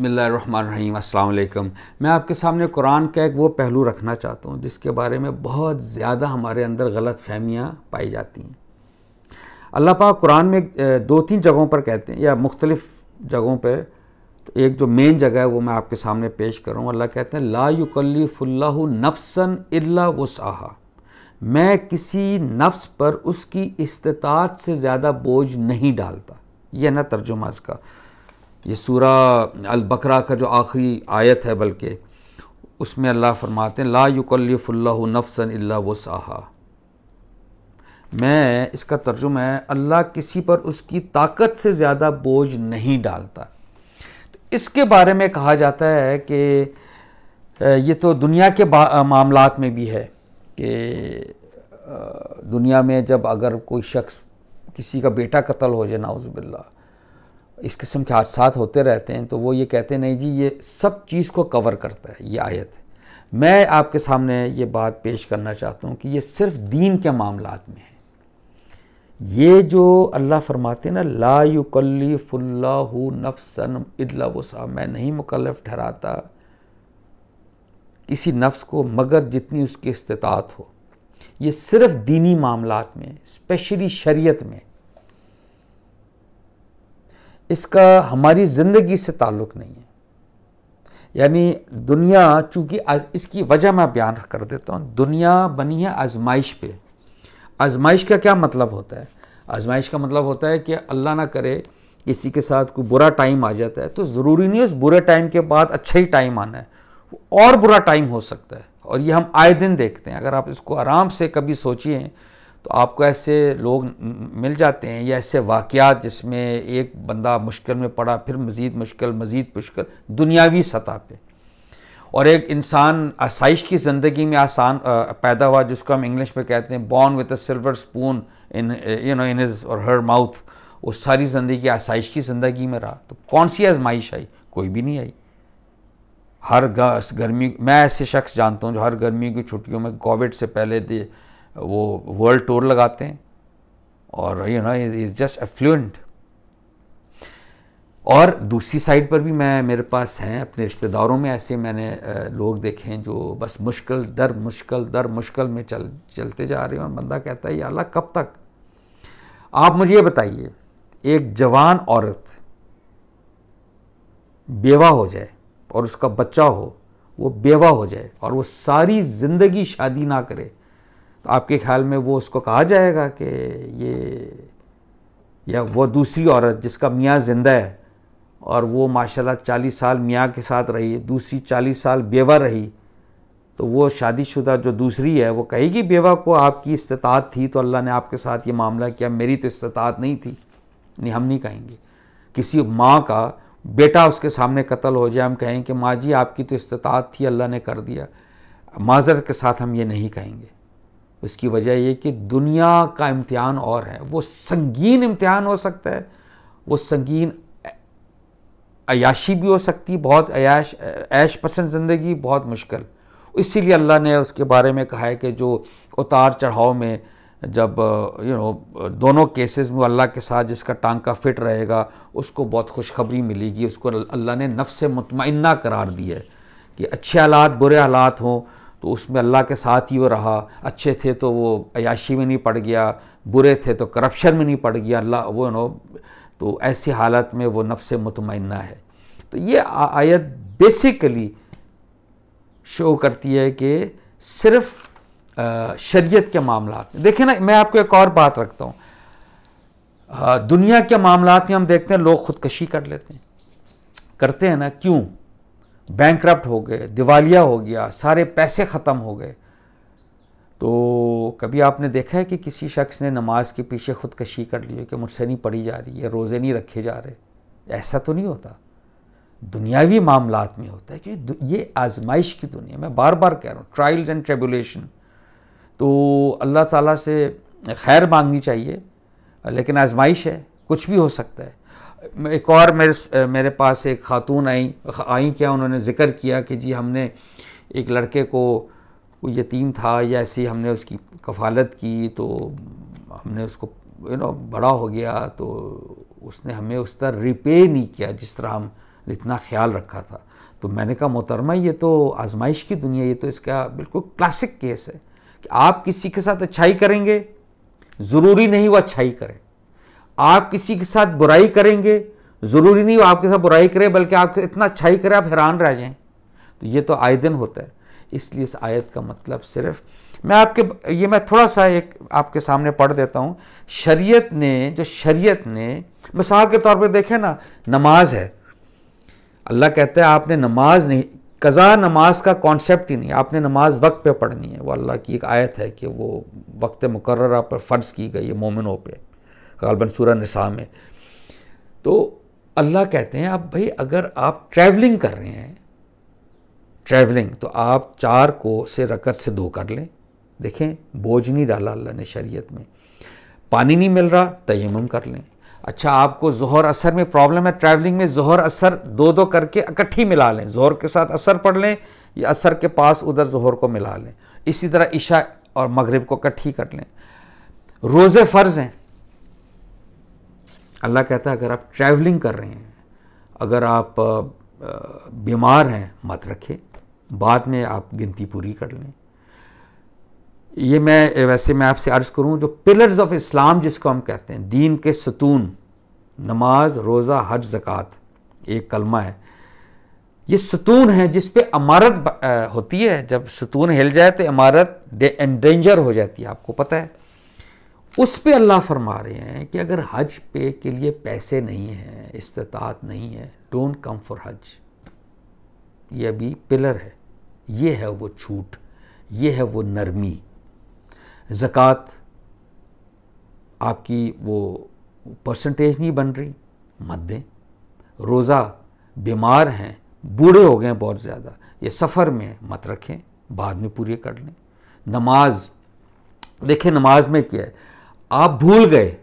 बसमीम् अल्लाम मैं आपके सामने कुरान का एक वो पहलू रखना चाहता हूँ जिसके बारे में बहुत ज़्यादा हमारे अंदर गलत फहमियाँ पाई जाती हैं अल्लाह पाक कुरान में दो तीन जगहों पर कहते हैं या मुख्तलिफ़ जगहों पर तो एक जो मेन जगह है वो मैं आपके सामने पेश करूँ अल्लाह कहते हैं ला युकल्लिफुल्ला नफसन इल्ला वसाहा मैं किसी नफ्स पर उसकी इस्तात से ज़्यादा बोझ नहीं डालता यह ना तर्जुमा इसका ये सूरा अलबकरा का जो आखिरी आयत है बल्कि उसमें अल्लाह फरमाते हैं ला युकल्लफ़ुल्ला नफसन अल्ला वसाहा मैं इसका तर्जुमा है अल्लाह किसी पर उसकी ताकत से ज़्यादा बोझ नहीं डालता तो इसके बारे में कहा जाता है कि ये तो दुनिया के मामला में भी है कि दुनिया में जब अगर कोई शख्स किसी का बेटा कत्ल हो जाए नाउज़बिल्ला इस किस्म के हादसा होते रहते हैं तो वो ये कहते हैं नहीं जी ये सब चीज़ को कवर करता है ये आयत मैं आपके सामने ये बात पेश करना चाहता हूँ कि ये सिर्फ दीन के मामला में है ये जो अल्लाह फरमाते ना ला नफसन नफ्सन वसा मैं नहीं मुकलफ ठहराता किसी नफ्स को मगर जितनी उसकी इस्तात हो ये सिर्फ दीनी मामला में स्पेशली शरीयत में इसका हमारी ज़िंदगी से ताल्लुक़ नहीं है यानी दुनिया चूँकि इसकी वजह मैं बयान कर देता हूँ दुनिया बनी है आजमाइश पे आजमाइश का क्या मतलब होता है आजमाइश का मतलब होता है कि अल्लाह ना करे किसी के साथ कोई बुरा टाइम आ जाता है तो ज़रूरी नहीं है उस बुरे टाइम के बाद अच्छा ही टाइम आना है और बुरा टाइम हो सकता है और ये हम आए दिन देखते हैं अगर आप इसको आराम से कभी सोचिए तो आपको ऐसे लोग मिल जाते हैं या ऐसे वाक़ात जिसमें एक बंदा मुश्किल में पड़ा फिर मज़ीद मुश्किल मज़ीद मुश्किल दुनियावी सतह पर और एक इंसान आसाइश की ज़िंदगी में आसान पैदा हुआ जिसको हम इंग्लिश में कहते हैं born with a silver spoon in you know in his or her mouth वो सारी ज़िंदगी आसाइश की ज़िंदगी में रहा तो कौन सी आजमाइश आई कोई भी नहीं आई हर गर्मी मैं ऐसे शख्स जानता हूँ जो हर गर्मी की छुट्टियों में कोविड से पहले वो वर्ल्ड टूर लगाते हैं और you know is just affluent और दूसरी साइड पर भी मैं मेरे पास हैं अपने रिश्तेदारों में ऐसे मैंने लोग देखे हैं जो बस मुश्किल दर मुश्किल दर मुश्किल में चल चलते जा रहे हैं और बंदा कहता है अल्लाह कब तक आप मुझे ये बताइए एक जवान औरत बेवा हो जाए और उसका बच्चा हो वो बेवा हो जाए और वो सारी ज़िंदगी शादी ना करे तो आपके ख्याल में वो उसको कहा जाएगा कि ये या वो दूसरी औरत जिसका मियाँ ज़िंदा है और वो माशाल्लाह चालीस साल मियाँ के साथ रही दूसरी चालीस साल बेवा रही तो वो शादीशुदा जो दूसरी है वो कहेगी बेवा को आपकी इस्तात थी तो अल्लाह ने आपके साथ ये मामला किया मेरी तो इस्तात नहीं थी नहीं हम नहीं कहेंगे किसी माँ का बेटा उसके सामने कत्ल हो जाए हम कहें कि माँ जी आपकी तो इस्तात थी अल्लाह ने कर दिया माजर के साथ हम ये नहीं कहेंगे उसकी वजह ये कि दुनिया का इम्तहान और है वो संगीन इम्तहान हो सकता है वो संगीन अयाशी भी हो सकती बहुत अयाश ऐश पसंद ज़िंदगी बहुत मुश्किल इसीलिए अल्लाह ने उसके बारे में कहा है कि जो उतार चढ़ाव में जब यू नो दोनों केसेस में अल्लाह के साथ जिसका टांका फिट रहेगा उसको बहुत खुशखबरी मिलेगी उसको अल्लाह ने नफ़ से मतमना करार दी है कि अच्छे हालात बुरे हालात हों तो उसमें अल्लाह के साथ ही वो रहा अच्छे थे तो वो अयाशी में नहीं पड़ गया बुरे थे तो करप्शन में नहीं पड़ गया अल्लाह वो नो तो ऐसी हालत में वो नफ्स मुतमना है तो ये आयत बेसिकली शो करती है कि सिर्फ शरीयत के मामला में ना मैं आपको एक और बात रखता हूँ दुनिया के मामला में हम देखते हैं लोग खुदकशी कर लेते हैं करते हैं ना क्यों बैंक्रप्ट हो गए दिवालिया हो गया सारे पैसे ख़त्म हो गए तो कभी आपने देखा है कि किसी शख्स ने नमाज के पीछे खुदकशी कर ली है कि मुझसे नहीं पढ़ी जा रही है रोज़े नहीं रखे जा रहे ऐसा तो नहीं होता दुनियावी मामला में होता है कि ये आजमाइश की दुनिया मैं बार बार कह रहा हूँ ट्रायल्स एंड ट्रेबुलेशन तो अल्लाह ताला से खैर मांगनी चाहिए लेकिन आजमाइश है कुछ भी हो सकता है एक और मेरे मेरे पास एक खातून आई आई क्या उन्होंने ज़िक्र किया कि जी हमने एक लड़के को यतीम था या ऐसी हमने उसकी कफालत की तो हमने उसको यू नो बड़ा हो गया तो उसने हमें उस तरह रिपे नहीं किया जिस तरह हम इतना ख्याल रखा था तो मैंने कहा मोहतरमा ये तो आजमाइश की दुनिया ये तो इसका बिल्कुल क्लासिक केस है कि आप किसी के साथ अच्छाई करेंगे ज़रूरी नहीं वो अच्छाई करें आप किसी के साथ बुराई करेंगे ज़रूरी नहीं वो आपके साथ बुराई करें बल्कि आप इतना अच्छाई करें आप हैरान रह जाएं तो ये तो आए दिन होता है इसलिए इस आयत का मतलब सिर्फ मैं आपके ये मैं थोड़ा सा एक आपके सामने पढ़ देता हूँ शरीयत ने जो शरीयत ने मिसाल के तौर पर देखें ना नमाज है अल्लाह कहता है आपने नमाज नहीं कज़ा नमाज का कॉन्सेप्ट ही नहीं आपने नमाज वक्त पे पढ़नी है वो अल्लाह की एक आयत है कि वो वक्त मुकर्रा पर फ़र्ज़ की गई है मोमिनों पर गालबन सूरा नसा में तो अल्लाह कहते हैं आप भाई अगर आप ट्रैवलिंग कर रहे हैं ट्रैवलिंग तो आप चार को से रकत से दो कर लें देखें बोझ नहीं डाला अल्लाह ने शरीयत में पानी नहीं मिल रहा तयम कर लें अच्छा आपको जहर असर में प्रॉब्लम है ट्रैवलिंग में जहर असर दो दो करके इकट्ठी मिला लें जहर के साथ असर पढ़ लें या असर के पास उधर जहर को मिला लें इसी तरह इशा और मगरब को इकट्ठी कर लें रोज़े फ़र्ज़ हैं अल्लाह कहता है अगर आप ट्रैवलिंग कर रहे हैं अगर आप बीमार हैं मत रखें बाद में आप गिनती पूरी कर लें ये मैं वैसे मैं आपसे अर्ज़ करूं जो पिलर्स ऑफ इस्लाम जिसको हम कहते हैं दीन के सतून नमाज रोज़ा हज ज़क़़त एक कलमा है ये सतून है जिस पे इमारत होती है जब सतून हिल जाए तो इमारत एंडेंजर हो जाती है आपको पता है उस पर अल्लाह फरमा रहे हैं कि अगर हज पे के लिए पैसे नहीं हैं इस्तात नहीं है डोंट कम फॉर हज ये अभी पिलर है ये है वो छूट ये है वो नरमी ज़क़़त आपकी वो परसेंटेज नहीं बन रही मत दें रोज़ा बीमार हैं बूढ़े हो गए हैं बहुत ज़्यादा ये सफ़र में मत रखें बाद में पूरी कर लें नमाज देखें नमाज में क्या है आप भूल गए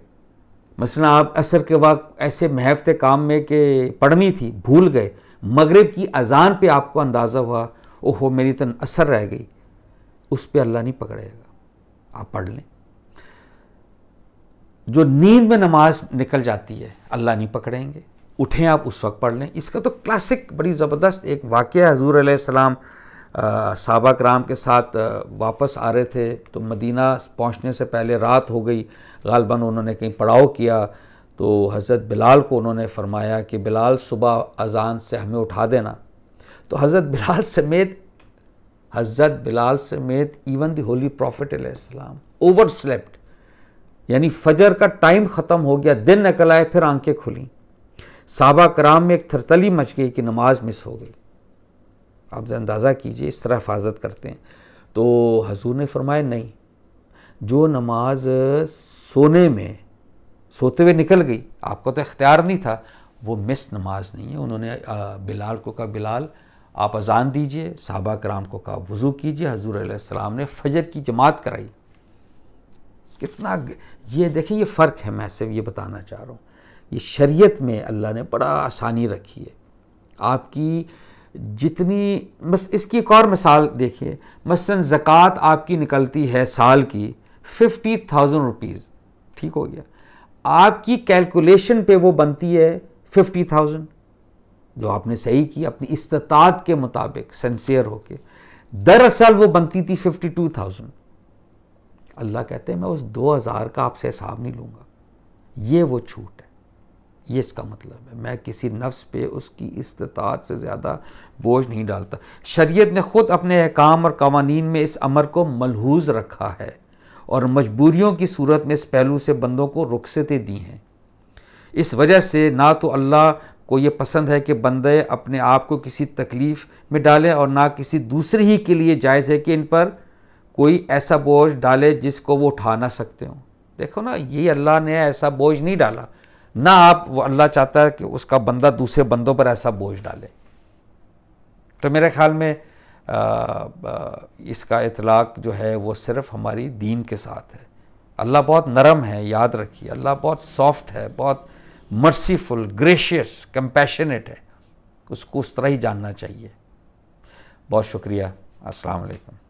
मसला आप असर के वक्त ऐसे महफ थे काम में कि पढ़नी थी भूल गए मगरिब की अजान पे आपको अंदाज़ा हुआ ओहो मेरी तन तो असर रह गई उस पर अल्लाह नहीं पकड़ेगा आप पढ़ लें जो नींद में नमाज निकल जाती है अल्लाह नहीं पकड़ेंगे उठें आप उस वक्त पढ़ लें इसका तो क्लासिक बड़ी ज़बरदस्त एक वाक़ हजूर सलाम साहबा कराम के साथ वापस आ रहे थे तो मदीना पहुंचने से पहले रात हो गई गालबन उन्होंने कहीं पड़ाव किया तो हज़रत बिलाल को उन्होंने फरमाया कि बिलाल सुबह अजान से हमें उठा देना तो हज़रत बिलाल समेत हज़रत बिलाल समेत even the holy prophet Islam overslept यानी फजर का टाइम ख़त्म हो गया दिन निकल आए फिर आंखें खुली साबा कराम में एक थरतली मच गई कि नमाज मिस हो गई आप जरा अंदाज़ा कीजिए इस तरह हिफाजत करते हैं तो हजूर ने फरमाया नहीं जो नमाज सोने में सोते हुए निकल गई आपको तो इख्तियार नहीं था वो मिस नमाज नहीं है उन्होंने बिलाल को कहा बिलाल आप अजान दीजिए साहबा कराम को कहा वज़ू कीजिए हजूर आसमाम ने फजर की जमात कराई कितना ये देखिए ये फ़र्क है मैं सिर्फ ये बताना चाह रहा हूँ ये शरीयत में अल्लाह ने बड़ा आसानी रखी है आपकी जितनी बस इसकी एक और मिसाल देखिए मसलन ज़क़़त आपकी निकलती है साल की फिफ्टी थाउजेंड रुपीज़ ठीक हो गया आपकी कैलकुलेशन पे वो बनती है फिफ्टी थाउजेंड जो आपने सही की अपनी इस्तात के मुताबिक सेंसियर होके दरअसल वो बनती थी फिफ्टी टू थाउजेंड अल्लाह कहते हैं मैं उस दो हज़ार का आपसे हिसाब नहीं लूँगा ये वो छूट है ये इसका मतलब है मैं किसी नफ्स पे उसकी इस्तात से ज़्यादा बोझ नहीं डालता शरीयत ने ख़ुद अपने अहकाम और कवानीन में इस अमर को मलहूज रखा है और मजबूरियों की सूरत में इस पहलू से बंदों को रुखसतें दी हैं इस वजह से ना तो अल्लाह को ये पसंद है कि बंदे अपने आप को किसी तकलीफ़ में डालें और ना किसी दूसरे ही के लिए जायज़ है कि इन पर कोई ऐसा बोझ डाले जिसको वो उठा ना सकते हों देखो ना ये अल्लाह ने ऐसा बोझ नहीं डाला ना आप वो अल्लाह चाहता है कि उसका बंदा दूसरे बंदों पर ऐसा बोझ डाले तो मेरे ख्याल में आ, आ, इसका इतलाक़ जो है वो सिर्फ हमारी दीन के साथ है अल्लाह बहुत नरम है याद रखिए अल्लाह बहुत सॉफ्ट है बहुत मर्सीफुल ग्रेशियस कंपैशनेट है उसको उस तरह ही जानना चाहिए बहुत शुक्रिया अस्सलाम वालेकुम